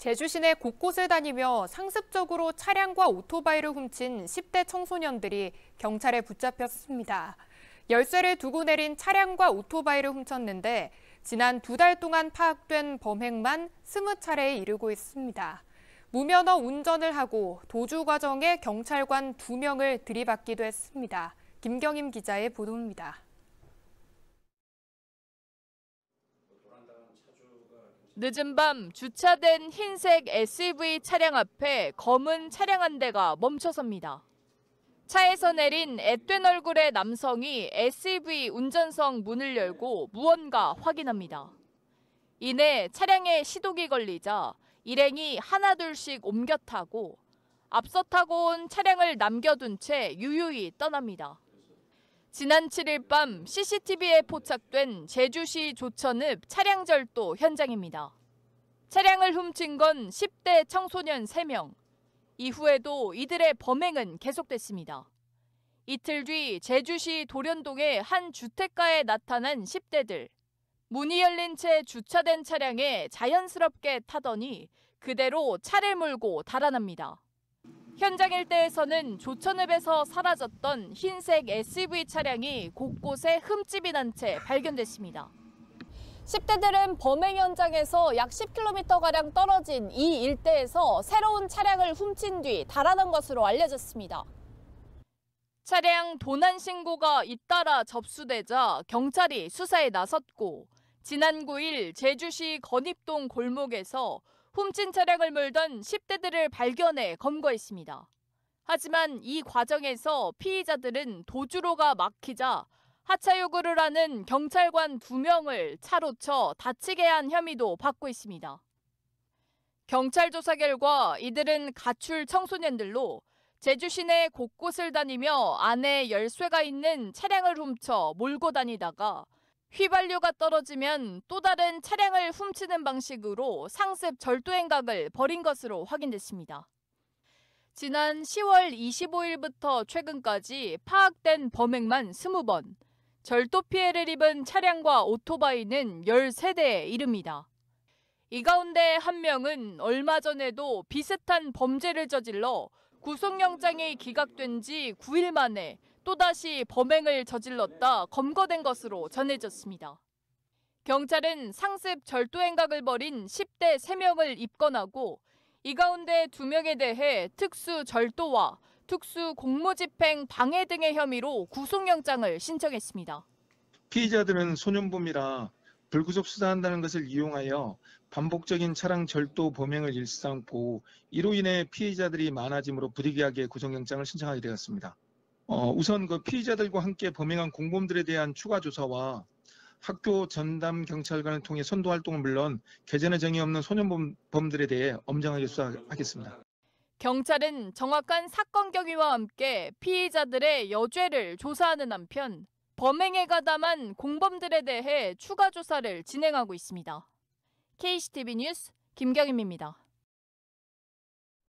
제주 시내 곳곳을 다니며 상습적으로 차량과 오토바이를 훔친 10대 청소년들이 경찰에 붙잡혔습니다. 열쇠를 두고 내린 차량과 오토바이를 훔쳤는데 지난 두 달 동안 파악된 범행만 20차례에 이르고 있습니다. 무면허 운전을 하고 도주 과정에 경찰관 두명을 들이받기도 했습니다. 김경임 기자의 보도입니다. 늦은 밤 주차된 흰색 SUV 차량 앞에 검은 차량 한 대가 멈춰섭니다. 차에서 내린 앳된 얼굴의 남성이 SUV 운전석 문을 열고 무언가 확인합니다. 이내 차량에 시동이 걸리자 일행이 하나둘씩 옮겨 타고 앞서 타고 온 차량을 남겨둔 채 유유히 떠납니다. 지난 7일 밤 CCTV에 포착된 제주시 조천읍 차량절도 현장입니다. 차량을 훔친 건 10대 청소년 3명. 이후에도 이들의 범행은 계속됐습니다. 이틀 뒤 제주시 도련동의 한 주택가에 나타난 10대들. 문이 열린 채 주차된 차량에 자연스럽게 타더니 그대로 차를 몰고 달아납니다. 현장 일대에서는 조천읍에서 사라졌던 흰색 SUV 차량이 곳곳에 흠집이 난 채 발견됐습니다. 10대들은 범행 현장에서 약 10km가량 떨어진 이 일대에서 새로운 차량을 훔친 뒤 달아난 것으로 알려졌습니다. 차량 도난 신고가 잇따라 접수되자 경찰이 수사에 나섰고 지난 9일 제주시 건입동 골목에서 훔친 차량을 몰던 10대들을 발견해 검거했습니다. 하지만 이 과정에서 피의자들은 도주로가 막히자 하차 요구를 하는 경찰관 2명을 차로 쳐 다치게 한 혐의도 받고 있습니다. 경찰 조사 결과 이들은 가출 청소년들로 제주 시내 곳곳을 다니며 안에 열쇠가 있는 차량을 훔쳐 몰고 다니다가 휘발유가 떨어지면 또 다른 차량을 훔치는 방식으로 상습 절도 행각을 벌인 것으로 확인됐습니다. 지난 10월 25일부터 최근까지 파악된 범행만 20번, 절도 피해를 입은 차량과 오토바이는 13대에 이릅니다. 이 가운데 한 명은 얼마 전에도 비슷한 범죄를 저질러 구속영장이 기각된 지 9일 만에 또다시 범행을 저질렀다 검거된 것으로 전해졌습니다. 경찰은 상습 절도 행각을 벌인 10대 3명을 입건하고 이 가운데 2명에 대해 특수 절도와 특수 공무집행 방해 등의 혐의로 구속영장을 신청했습니다. 피의자들은 소년범이라 불구속 수사한다는 것을 이용하여 반복적인 차량 절도 범행을 일삼고 이로 인해 피해자들이 많아짐으로 부득이하게 구속영장을 신청하게 되었습니다. 어, 우선 그 피의자들과 함께 범행한 공범들에 대한 추가 조사와 학교 전담 경찰관을 통해 선도 활동은 물론 개전의 정이 없는 소년범들에 대해 엄정하게 수사하겠습니다. 경찰은 정확한 사건 경위와 함께 피의자들의 여죄를 조사하는 한편 범행에 가담한 공범들에 대해 추가 조사를 진행하고 있습니다. KCTV 뉴스 김경임입니다.